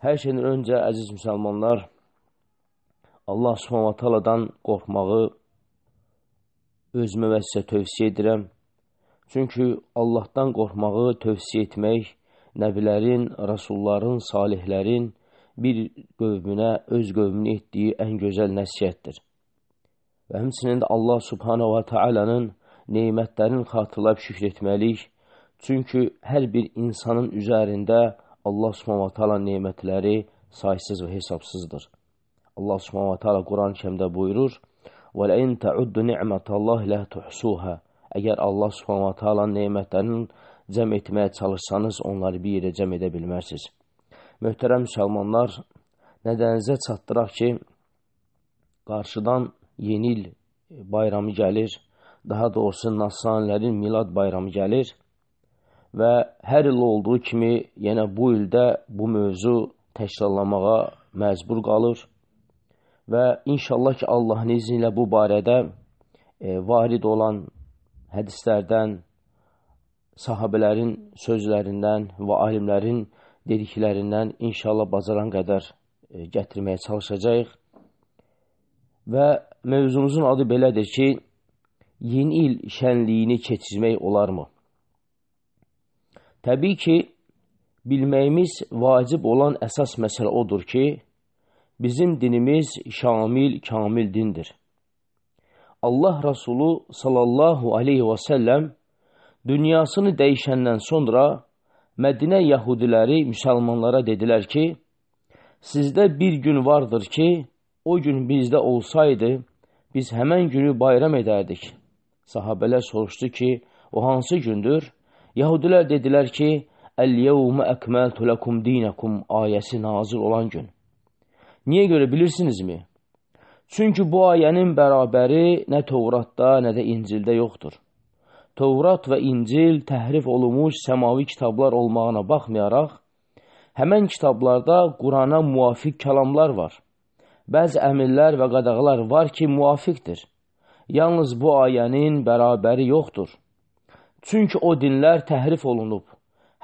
Hər şeydən öncə, əziz müsəlmanlar, Allah subhanətəaladan qorxmağı özümə və sizə tövsiyə edirəm. Çünki Allahdan qorxmağı tövsiyə etmək nəbilərin, rəsulların, salihlərin bir qövmünə, öz qövmünə etdiyi ən gözəl nəsiyyətdir. Və həmçinin də Allah subhanə və tealanın neymətlərin xatırlayıb şükr etməliyik. Çünki hər bir insanın üzərində Allah Subhanahu taala nemətləri saysız və hesabsızdır. Allah Subhanahu taala Quran-ı Kərimdə buyurur: "Və in ta'uddu ni'metallahi la tuhsuha." Əgər Allah Subhanahu taala nemətlərinin cəm etməyə çalışsanız, onları bir yerə cəm edə bilmərsiniz. Möhtərəm müsəlmanlar, nədənizə çatdıraq ki, qarşıdan yeni il bayramı gəlir, daha doğrusu Nasranilərin milad bayramı gəlir və hər il olduğu kimi yenə bu ildə bu mövzu təkrarlamağa məcbur qalır və inşallah ki, Allahın izni ilə bu barədə e, varid olan hədislərdən, sahabələrin sözlərindən və alimlərin dediklərindən inşallah bacaran qədər e, gətirməyə çalışacağıq. Və mövzumuzun adı belədir ki, yeni il şənliyini keçirmək olarmı? Təbii ki, bilməyimiz vacib olan əsas məsələ odur ki, bizim dinimiz şamil, kamil dindir. Allah Rasulu sallallahu aleyhi və səlləm dünyasını dəyişəndən sonra Mədinə yəhudiləri müsəlmanlara dedilər ki, sizdə bir gün vardır ki, o gün bizdə olsaydı, biz həmən günü bayram edərdik. Sahabələr soruşdu ki, o hansı gündür? Yahudilər dedilər ki, Əl-yevmə əkməltu ləkum dinəkum ayəsi nazil olan gün. Niyə görə bilirsinizmi? Çünki bu ayənin bərabəri nə Tövratda, nə də İncildə yoxdur. Tövrat və İncil təhrif olunmuş səmavi kitablar olmağına baxmayaraq, həmən kitablarda Qurana müvafiq kəlamlar var. Bəzi əmirlər və qadağalar var ki, müvafiqdir. Yalnız bu ayənin bərabəri yoxdur. Çünki o dinlər təhrif olunub.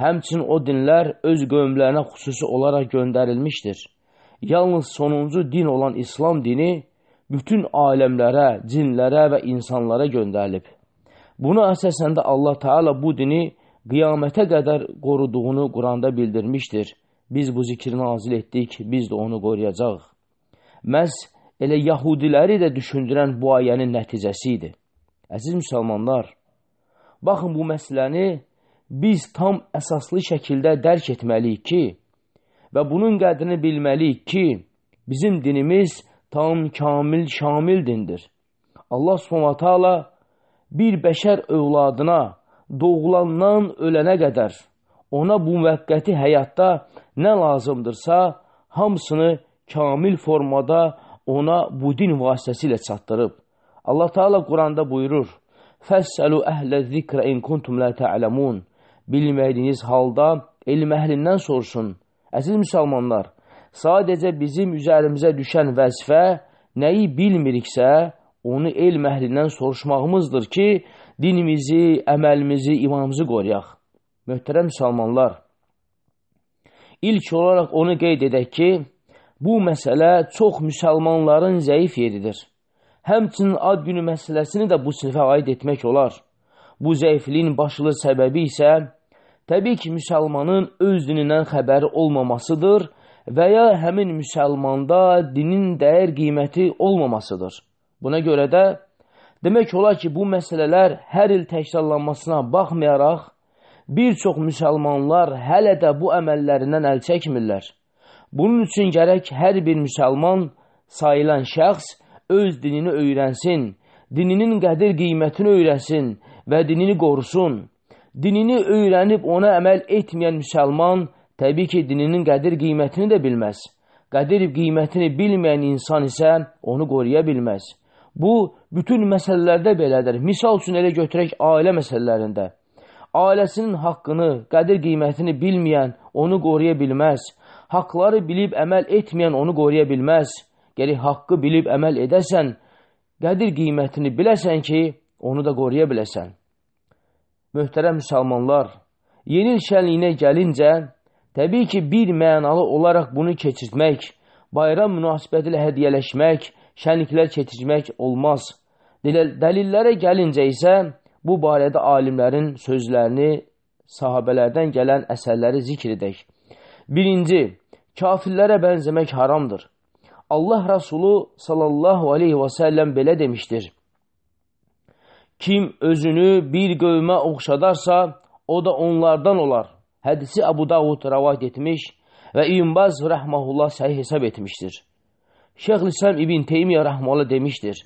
Həmçin o dinlər öz qövmlərinə xüsusi olaraq göndərilmişdir. Yalnız sonuncu din olan İslam dini bütün aləmlərə, cinlərə və insanlara göndərilib. Buna əsasən də Allah Teala bu dini qiyamətə qədər qoruduğunu Quranda bildirmişdir. Biz bu zikri nazil etdik, biz də onu qoruyacaq. Məhz elə yahudiləri də düşündürən bu ayənin nəticəsi idi. Əziz müsəlmanlar, Baxın, bu məsələni biz tam əsaslı şəkildə dərk etməliyik ki, və bunun qədrini bilməliyik ki, bizim dinimiz tam kamil, şamil dindir. Allah s.ə. bir bəşər övladına doğulandan ölənə qədər ona bu müvəqqəti həyatda nə lazımdırsa, hamısını kamil formada ona bu din vasitəsilə çatdırıb. Allah Teala Quranda buyurur: Fəssəlu əhlə zikrə in kuntum la ta'lamun. Bilmədiyiniz halda elm əhlindən soruşun. Əziz müsəlmanlar, sadəcə bizim üzərimizə düşən vəzifə nəyi bilmiriksə, onu elm əhlindən soruşmağımızdır ki, dinimizi, əməlimizi, imanımızı qoruyaq. Möhtərəm müsəlmanlar, ilk olaraq onu qeyd edək ki, bu məsələ çox müsəlmanların zəif yeridir. Həmçinin ad günü məsələsini də bu sinifə aid etmək olar. Bu zəifliyin başlı səbəbi isə təbii ki, müsəlmanın öz dinindən xəbəri olmamasıdır və ya həmin müsəlmanda dinin dəyər qiyməti olmamasıdır. Buna görə də demək olar ki, bu məsələlər hər il təkrarlanmasına baxmayaraq, bir çox müsəlmanlar hələ də bu əməllərindən əl çəkmirlər. Bunun üçün gərək hər bir müsəlman sayılan şəxs öz dinini öyrənsin, dininin qədir qiymətini öyrənsin və dinini qorusun. Dinini öyrənib ona əməl etməyən müsəlman təbii ki, dininin qədir qiymətini də bilməz. Qədir qiymətini bilməyən insan isə onu qoruya bilməz. Bu, bütün məsələlərdə belədir. Misal üçün elə götürək ailə məsələlərində. Ailəsinin haqqını, qədir qiymətini bilməyən onu qoruya bilməz. Haqları bilib əməl etməyən onu qoruya bilməz. Geri haqqı bilib əməl edəsən, qədir qiymətini biləsən ki, onu da qoruya biləsən. Möhtərəm müsəlmanlar, yeni il şənliyinə gəlincə, təbii ki, bir mənalı olaraq bunu keçirtmək, bayram münasibəti ilə hədiyyələşmək, şənliklər keçirmək olmaz. Dəlillərə gəlincə isə bu barədə alimlərin sözlərini sahabələrdən gələn əsərləri zikr edək. Birinci, kafirlərə bənzəmək haramdır. Allah Rasulu sallallahu aleyhi və səlləm belə demişdir. Kim özünü bir qövmə oxşadarsa, o da onlardan olar. Hədisi Əbu Davud rəvat etmiş və İmbaz rəhməhullah səhih hesab etmişdir. Şeyx Lisəm İbn Teymiyyə rəhmalı demişdir.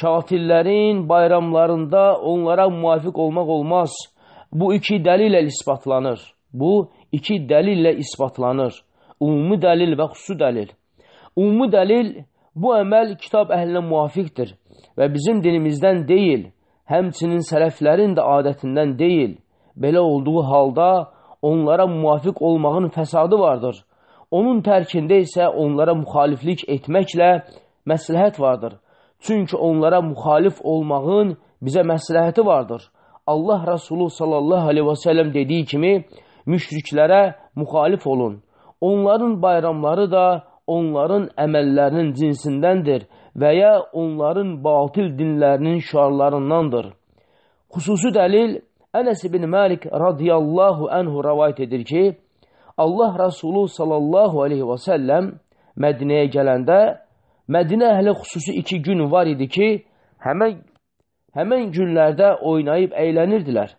Kafirlərin bayramlarında onlara müvafiq olmaq olmaz. Bu iki dəlillə isbatlanır. Bu iki dəlillə isbatlanır. Ümumi dəlil və xüsusi dəlil. Ümumi dəlil, bu əməl kitab əhlinə müvafiqdir və bizim dinimizdən deyil, həmçinin sələflərin də adətindən deyil. Belə olduğu halda onlara müvafiq olmağın fəsadı vardır. Onun tərkində isə onlara müxaliflik etməklə məsləhət vardır. Çünki onlara müxalif olmağın bizə məsləhəti vardır. Allah Rasulü sallallahu aleyhi və sələm dediyi kimi, müşriklərə müxalif olun. Onların bayramları da onların əməllərinin cinsindəndir və ya onların batil dinlərinin şuarlarındandır. Xüsusi dəlil Ənəs ibn Məlik radiyallahu anhu rəvayət edir ki, Allah Rəsulu sallallahu aleyhi və səlləm Mədinəyə gələndə Mədinə əhli xüsusi iki gün var idi ki, həmən, həmən günlərdə oynayıb əylənirdilər.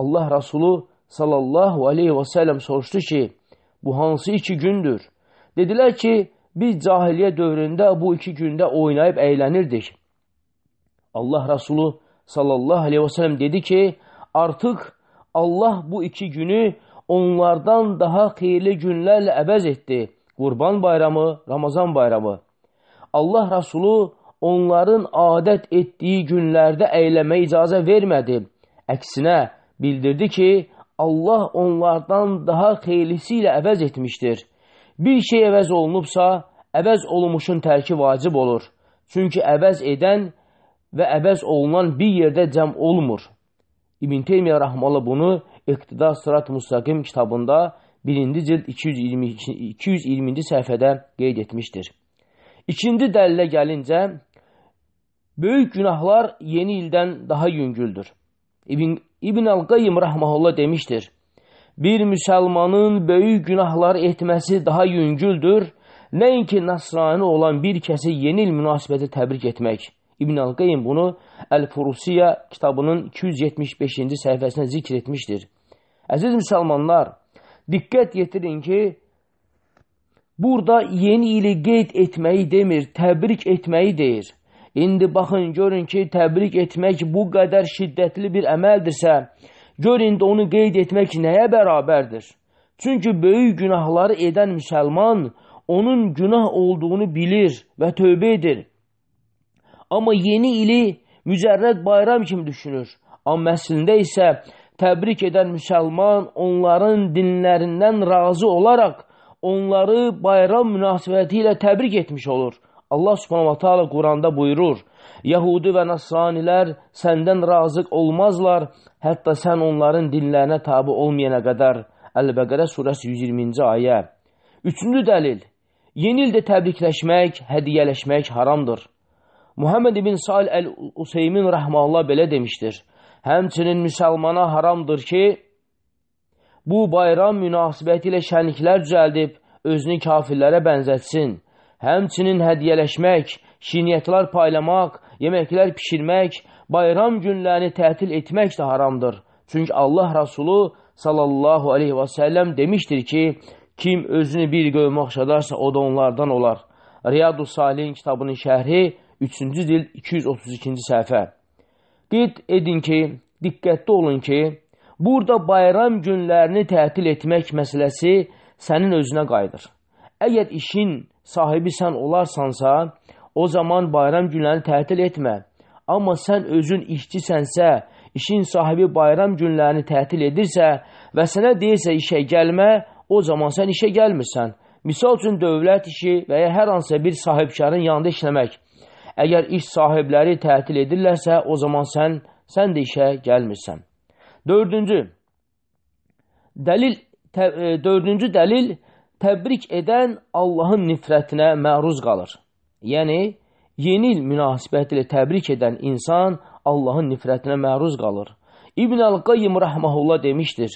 Allah Rəsulu sallallahu aleyhi və səlləm soruşdu ki, bu hansı iki gündür? Dedilər ki, biz cahiliyə dövründə bu iki gündə oynayıb əylənirdik. Allah Rasulü sallallahu aleyhi və sələm dedi ki, artıq Allah bu iki günü onlardan daha xeyirli günlərlə əvəz etdi. Qurban bayramı, Ramazan bayramı. Allah Rasulü onların adət etdiyi günlərdə əyləməyə icazə vermədi. Əksinə, bildirdi ki, Allah onlardan daha xeylisi ilə əvəz etmişdir. Bir şey əvəz olunubsa, əvəz olunmuşun tərki vacib olur. Çünki əvəz edən və əvəz olunan bir yerdə cəm olmur. İbn Teymiyyə Rəhmalı bunu İqtida Sırat Mustaqim kitabında 1-ci cild 222, 220-ci səhifədə qeyd etmişdir. İkinci dəlilə gəlincə, böyük günahlar yeni ildən daha yüngüldür. İbn, İbn Al-Qayyim Rəhməhullah demişdir, bir müsəlmanın böyük günahlar etməsi daha yüngüldür, nəinki nasrani olan bir kəsi yeni il münasibəti təbrik etmək. İbn Al-Qeym bunu Əl-Furusiya kitabının 275-ci səhifəsində zikr etmişdir. Əziz müsəlmanlar, diqqət yetirin ki, burada yeni ili qeyd etməyi demir, təbrik etməyi deyir. İndi baxın, görün ki, təbrik etmək bu qədər şiddətli bir əməldirsə, Gör indi onu qeyd etmək nəyə bərabərdir? Çünki böyük günahları edən müsəlman onun günah olduğunu bilir və tövbə edir. Amma yeni ili mücərrəd bayram kimi düşünür. Amma əslində isə təbrik edən müsəlman onların dinlərindən razı olaraq onları bayram münasibəti ilə təbrik etmiş olur. Allah subhanahu wa ta'ala Quranda buyurur, Yahudi və nəsranilər səndən razıq olmazlar, hətta sən onların dinlərinə tabi olmayana qədər. Əl-Bəqərə surəsi 120-ci ayə. Üçüncü dəlil, yeni ildə təbrikləşmək, hədiyələşmək haramdır. Muhammed ibn Sal Əl-Useymin rəhmallah belə demişdir, həmçinin müsəlmana haramdır ki, bu bayram münasibəti ilə şənliklər cəldib, özünü kafirlərə bənzətsin. Həmçinin hədiyələşmək, şiniyyətlər paylamaq, yeməklər pişirmək, bayram günlərini tətil etmək də haramdır. Çünki Allah Rasulü sallallahu aleyhi və səlləm demişdir ki, kim özünü bir qövmə oxşadarsa, o da onlardan olar. Riyadu Salihin kitabının şərhi 3-cü dil 232-ci səhifə. Qeyd edin ki, diqqətli olun ki, burada bayram günlərini tətil etmək məsələsi sənin özünə qayıdır. Əgər işin sahibi sən olarsansa, o zaman bayram günlərini tətil etmə. Amma sən özün işçisənsə, işin sahibi bayram günlərini tətil edirsə və sənə deyirsə işə gəlmə, o zaman sən işə gəlmirsən. Misal üçün dövlət işi və ya hər hansısa bir sahibkarın yanında işləmək. Əgər iş sahibləri tətil edirlərsə, o zaman sən, sən də işə gəlmirsən. Dördüncü, dəlil, tə, e, dördüncü dəlil təbrik edən Allahın nifrətinə məruz qalır. Yəni, yenil münasibətlə təbrik edən insan Allahın nifrətinə məruz qalır. İbn Əl-Qayyim rəhməhullah demişdir,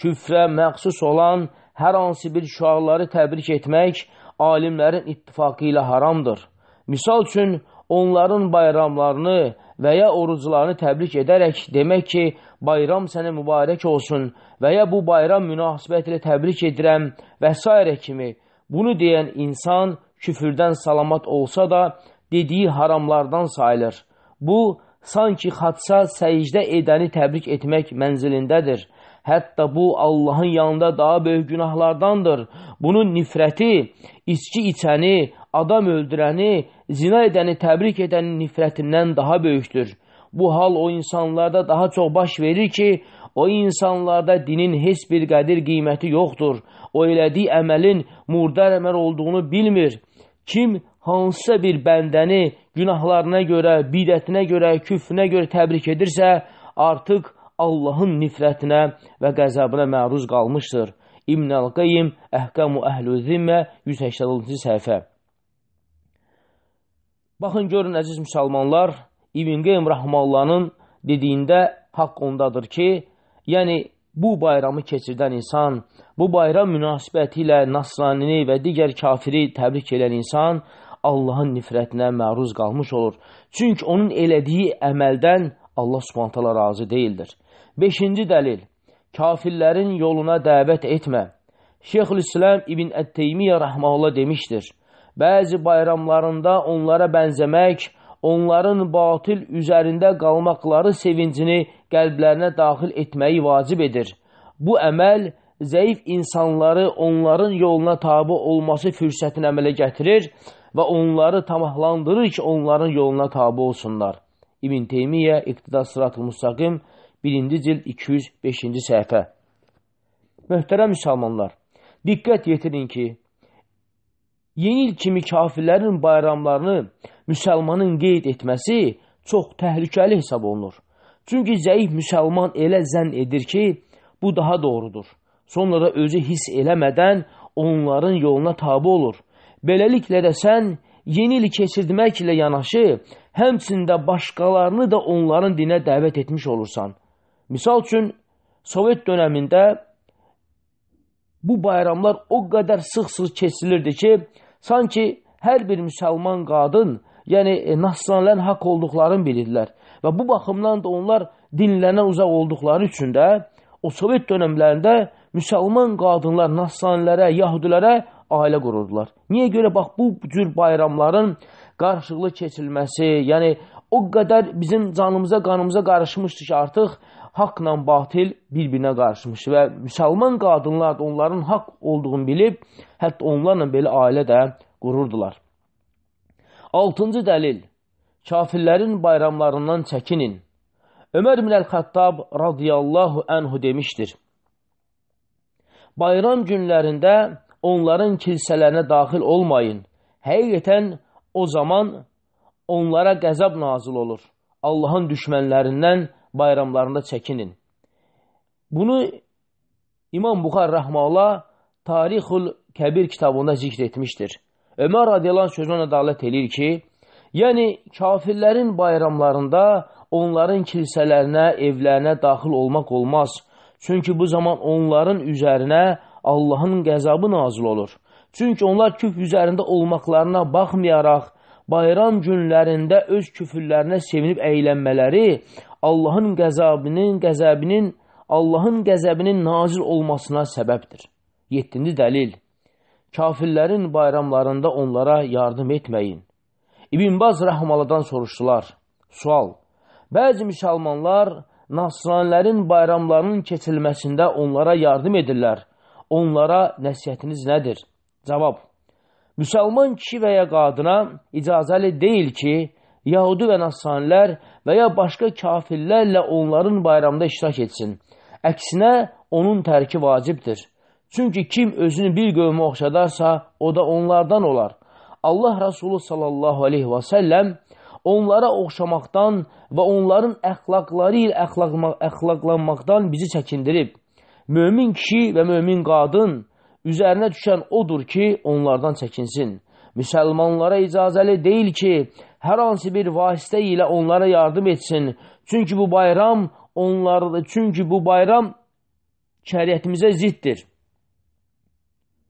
küfrə məxsus olan hər hansı bir şüarları təbrik etmək alimlərin ittifaqı ilə haramdır. Misal üçün, onların bayramlarını və ya oruclarını təbrik edərək demək ki, bayram sənə mübarək olsun və ya bu bayram münasibətilə təbrik edirəm və s. kimi bunu deyən insan küfürdən salamat olsa da dediyi haramlardan sayılır. Bu, sanki xatsa səcdə edəni təbrik etmək mənzilindədir. Hətta bu, Allahın yanında daha böyük günahlardandır. Bunun nifrəti, içki içəni, adam öldürəni, zina edəni təbrik edənin nifrətindən daha böyükdür bu hal o insanlarda daha çox baş verir ki, o insanlarda dinin heç bir qədir qiyməti yoxdur. O elədiyi əməlin murdar əməl olduğunu bilmir. Kim hansısa bir bəndəni günahlarına görə, bidətinə görə, küfrünə görə təbrik edirsə, artıq Allahın nifrətinə və qəzabına məruz qalmışdır. İbn-əl Qayyim Əhkamu Əhlü Zimmə 180-cı səhifə Baxın görün əziz müsəlmanlar, İbn Qeym Rahmanlanın dediyində haqq ondadır ki, yəni bu bayramı keçirdən insan, bu bayram münasibəti ilə Nasranini və digər kafiri təbrik edən insan Allahın nifrətinə məruz qalmış olur. Çünki onun elədiyi əməldən Allah subhantala razı deyildir. Beşinci dəlil, kafirlərin yoluna dəvət etmə. Şeyxülislam İbn Ət-Teymiyyə Rəhməullah demişdir, bəzi bayramlarında onlara bənzəmək, onların batil üzərində qalmaqları sevincini qəlblərinə daxil etməyi vacib edir. Bu əməl zəif insanları onların yoluna tabi olması fürsətini əmələ gətirir və onları tamahlandırır ki, onların yoluna tabi olsunlar. İbn Teymiyyə İqtida Sırat-ı Mustaqim 1-ci cil 205-ci səhifə Möhtərəm müsəlmanlar, diqqət yetirin ki, yeni il kimi kafirlərin bayramlarını müsəlmanın qeyd etməsi çox təhlükəli hesab olunur. Çünki zəif müsəlman elə zənn edir ki, bu daha doğrudur. Sonra da özü hiss eləmədən onların yoluna tabi olur. Beləliklə də sən yeni il keçirdməklə yanaşı, həmçində başqalarını da onların dinə dəvət etmiş olursan. Misal üçün, Sovet dönəmində bu bayramlar o qədər sıx-sıx keçilirdi ki, Sanki hər bir müsəlman qadın, yəni e, nasranlən haqq olduqlarını bilirdilər və bu baxımdan da onlar dinlənə uzaq olduqları üçün də o Sovet dönəmlərində müsəlman qadınlar nasranlərə, yahudilərə ailə qururdular. Niyə görə bax bu cür bayramların qarşılıqlı keçilməsi, yəni o qədər bizim canımıza, qanımıza qarışmışdı ki, artıq haqqla batil bir-birinə qarışmış və müsəlman qadınlar da onların haqq olduğunu bilib, hətta onlarla belə ailə də qururdular. 6-cı dəlil Kafirlərin bayramlarından çəkinin. Ömər ibn Əl-Xəttab radiyallahu ənhu demişdir. Bayram günlərində onların kilsələrinə daxil olmayın. Həqiqətən o zaman onlara qəzab nazil olur. Allahın düşmənlərindən bayramlarında çəkinin. Bunu İmam Buxar Rəhmaullah Tarixul Kəbir kitabında zikr etmişdir. Ömər radiyalan sözünə ədalət eləyir ki, yəni kafirlərin bayramlarında onların kilsələrinə, evlərinə daxil olmaq olmaz. Çünki bu zaman onların üzərinə Allahın qəzabı nazil olur. Çünki onlar küf üzərində olmaqlarına baxmayaraq, bayram günlərində öz küfürlərinə sevinib əylənmələri Allahın qəzabinin, qəzəbinin, Allahın qəzəbinin nazil olmasına səbəbdir. 7-ci dəlil. Kafirlərin bayramlarında onlara yardım etməyin. İbn Baz rəhmaladan soruşdular. Sual. Bəzi müsəlmanlar nasranilərin bayramlarının keçilməsində onlara yardım edirlər. Onlara nəsihətiniz nədir? Cavab müsəlman kişi və ya qadına icazəli deyil ki, Yahudi və Nasranilər və ya başqa kafirlərlə onların bayramda iştirak etsin. Əksinə, onun tərki vacibdir. Çünki kim özünü bir qövmə oxşadarsa, o da onlardan olar. Allah Rasulü sallallahu aleyhi və səlləm onlara oxşamaqdan və onların əxlaqları ilə əxlaqlanmaqdan bizi çəkindirib. Mömin kişi və mömin qadın üzərinə düşən odur ki, onlardan çəkinsin. Müsəlmanlara icazəli deyil ki, hər hansı bir vasitə ilə onlara yardım etsin. Çünki bu bayram onlarda, çünki bu bayram şəriətimizə ziddir.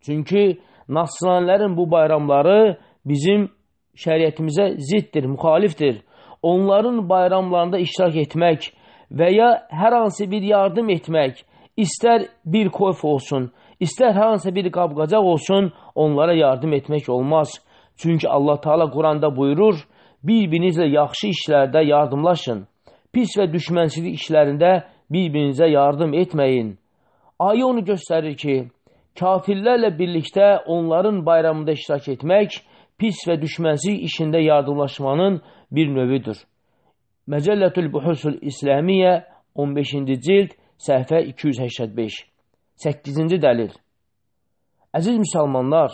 Çünki nasranlərin bu bayramları bizim şəriətimizə ziddir, müxalifdir. Onların bayramlarında iştirak etmək və ya hər hansı bir yardım etmək İstər bir koyf olsun, istər hansısa bir qabqacaq olsun, onlara yardım etmək olmaz. Çünki Allah Taala Quranda buyurur: "Bir-birinizlə yaxşı işlərdə yardımlaşın. Pis və düşmənçilik işlərində bir-birinizə yardım etməyin." Ayə onu göstərir ki, kafirlərlə birlikdə onların bayramında iştirak etmək pis və düşmənçilik işində yardımlaşmanın bir növüdür. Məcəllətül Buhusul İslamiyyə 15-ci cild səhifə 285. 8-ci dəlil. Əziz müsəlmanlar,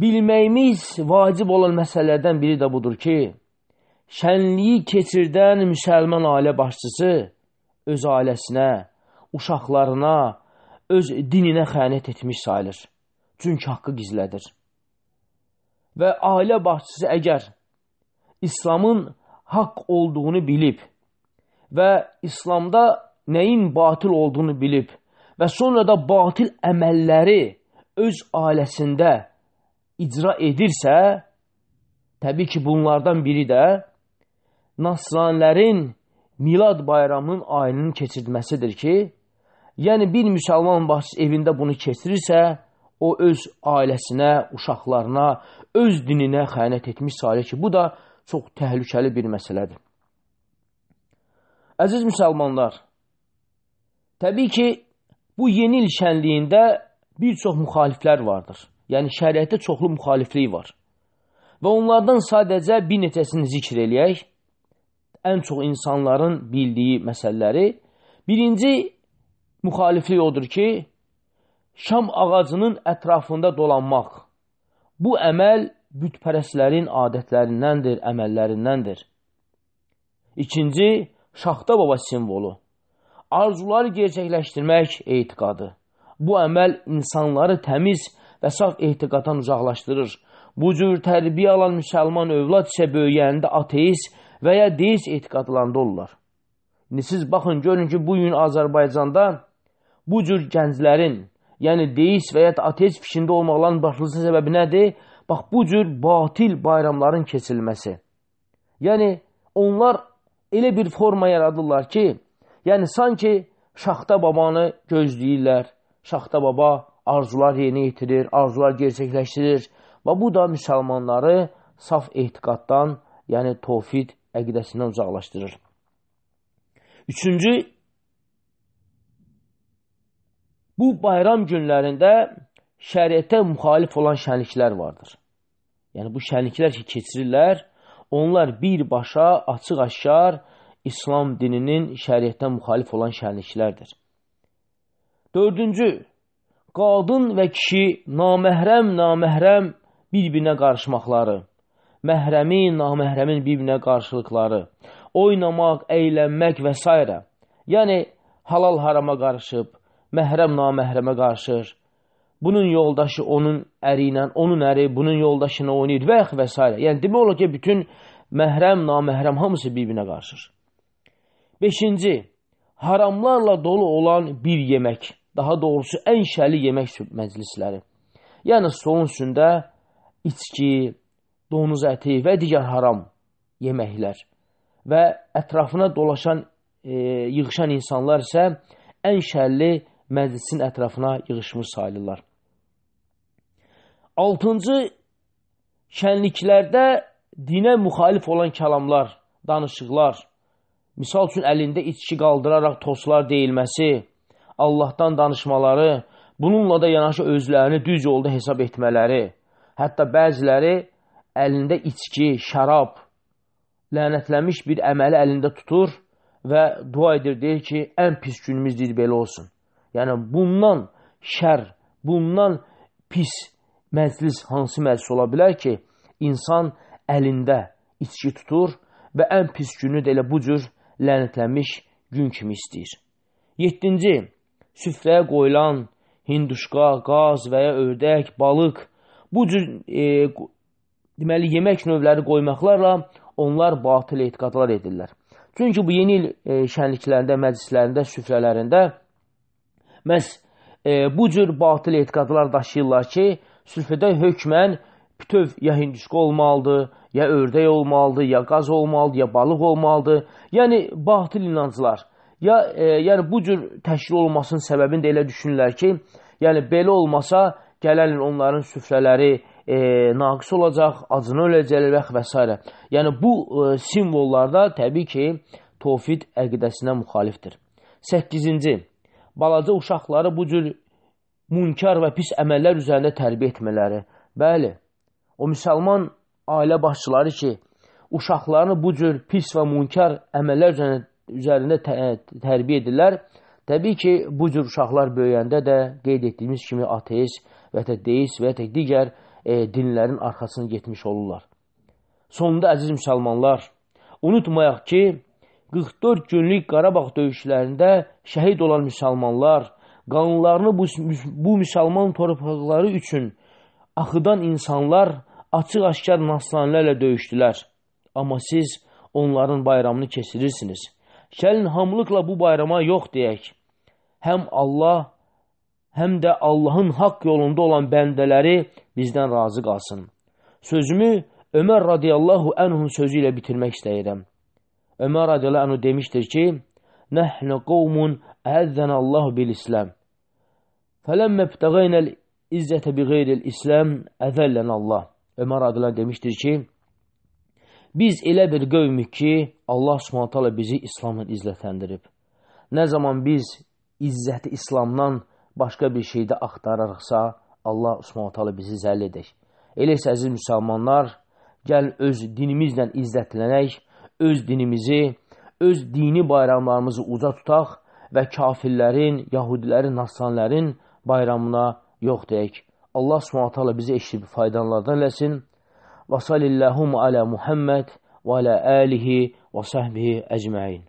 bilməyimiz vacib olan məsələlərdən biri də budur ki, şənliyi keçirdən müsəlman ailə başçısı öz ailəsinə, uşaqlarına, öz dininə xəyanət etmiş sayılır. Çünki haqqı gizlədir. Və ailə başçısı əgər İslamın haqq olduğunu bilib, və İslamda nəyin batil olduğunu bilib və sonra da batil əməlləri öz ailəsində icra edirsə, təbii ki, bunlardan biri də Nasranlərin Milad bayramının ayının keçirilməsidir ki, yəni bir müsəlman başçı evində bunu keçirirsə, o öz ailəsinə, uşaqlarına, öz dininə xəyanət etmiş sayılır ki, bu da çox təhlükəli bir məsələdir. Əziz müsəlmanlar, təbii ki, bu yeni il şənliyində bir çox müxaliflər vardır. Yəni, şəriətdə çoxlu müxaliflik var. Və onlardan sadəcə bir neçəsini zikr eləyək. Ən çox insanların bildiyi məsələləri. Birinci müxaliflik odur ki, şam ağacının ətrafında dolanmaq. Bu əməl bütpərəslərin adətlərindəndir, əməllərindəndir. İkinci, Şaxta baba simvolu. Arzuları gerçəkləşdirmək eytiqadı. Bu əməl insanları təmiz və saf eytiqatdan uzaqlaşdırır. Bu cür tərbiyə alan müsəlman övlad isə böyüyəndə ateist və ya deist eytiqadlanda olurlar. İndi siz baxın, görün ki, bugün Azərbaycanda bu cür gənclərin, yəni deist və ya ateist fikrində olmaqların başlıca səbəbi nədir? Bax, bu cür batil bayramların keçilməsi. Yəni, onlar elə bir forma yaradırlar ki, yəni sanki Şaxta babanı gözləyirlər. Şaxta baba arzular yeni itirir, arzular gerçəkləşdirir və bu da müsəlmanları saf ehtiqatdan, yəni tofid əqidəsindən uzaqlaşdırır. Üçüncü, bu bayram günlərində şəriətə müxalif olan şənliklər vardır. Yəni, bu şənliklər ki, keçirirlər, Onlar birbaşa, açıq-aşkar İslam dininin şəriətdən müxalif olan şərliklərdir. Dördüncü, qadın və kişi naməhrəm-naməhrəm bir-birinə qarışmaqları, məhrəmin, naməhrəmin bir-birinə qarşılıqları, oynamaq, əylənmək və s. Yəni, halal harama qarışıb, məhrəm naməhrəmə qarışır, bunun yoldaşı onun əri ilə, onun əri bunun yoldaşına oynayır və yaxud və s. Yəni, demək olur ki, bütün məhrəm, naməhrəm hamısı bir-birinə qarşır. Beşinci, haramlarla dolu olan bir yemək, daha doğrusu ən şəli yemək məclisləri. Yəni, soğun sündə içki, donuz əti və digər haram yeməklər və ətrafına dolaşan, e, yığışan insanlar isə ən şəlli məclisin ətrafına yığışmış sayılırlar altıncı şənliklərdə dinə müxalif olan kəlamlar, danışıqlar, misal üçün əlində içki qaldıraraq toslar deyilməsi, Allahdan danışmaları, bununla da yanaşı özlərini düz yolda hesab etmələri, hətta bəziləri əlində içki, şərab, lənətlənmiş bir əməli əlində tutur və dua edir, deyir ki, ən pis günümüz deyir, belə olsun. Yəni, bundan şər, bundan pis Məclis hansı məclis ola bilər ki, insan əlində içki tutur və ən pis günü də elə bu cür lənətlənmiş gün kimi istəyir. 7-ci, süfrəyə qoyulan hinduşqa, qaz və ya ördək, balıq bu cür e, deməli yemək növləri qoymaqlarla onlar batil etiqadlar edirlər. Çünki bu yeni il e, şənliklərində, məclislərində, süfrələrində məhz e, bu cür batil etiqadlar daşıyırlar ki, sülfədə hökmən bütöv ya hindişko olmalıdır, ya ördək olmalıdır, ya qaz olmalıdır, ya balıq olmalıdır. Yəni batıl inanclar. Ya e, yəni bu cür təşkil olmasının səbəbini də elə düşünürlər ki, yəni belə olmasa gələn onların süfrələri e, naqis olacaq, acına öləcəklər və s. Yəni bu e, simvollarda təbii ki, tofid əqidəsinə müxalifdir. 8-ci balaca uşaqları bu cür münkar və pis əməllər üzərində tərbiyə etmələri. Bəli, o müsəlman ailə başçıları ki, uşaqlarını bu cür pis və münkar əməllər üzərində tərbiyə edirlər, təbii ki, bu cür uşaqlar böyüyəndə də qeyd etdiyimiz kimi ateist və ya deist və ya digər e, dinlərin arxasını getmiş olurlar. Sonunda əziz müsəlmanlar, unutmayaq ki, 44 günlük Qarabağ döyüşlərində şəhid olan müsəlmanlar qanlarını bu, bu müsəlman torpaqları üçün axıdan insanlar açıq-aşkar naslanlərlə döyüşdülər. Amma siz onların bayramını keçirirsiniz. Gəlin hamlıqla bu bayrama yox deyək. Həm Allah, həm də Allahın haqq yolunda olan bəndələri bizdən razı qalsın. Sözümü Ömər radiyallahu ənhun sözü ilə bitirmək istəyirəm. Ömər radiyallahu ənhu demişdir ki, نحن قوم أعزنا الله بالإسلام فلما ابتغينا الإزة بغeyr الإسلام أذلنا Allah Ömər adlan demişdir ki biz elə bir qövmük ki Allah subhanətələ bizi İslamla izlətləndirib. Nə zaman biz izzəti İslamdan başqa bir şeydə axtararıqsa Allah subhanətələ bizi zəll edək. Elə isə əziz müsəlmanlar gəlin öz dinimizlə izzətlənək, öz dinimizi öz dini bayramlarımızı uca tutaq və kafirlərin, yahudilərin, nasranlərin bayramına yox deyək. Allah subhanətə bizi eşitib faydalardan eləsin. Və salillahum alə Muhammed və alə əlihi və səhbihi əcməin.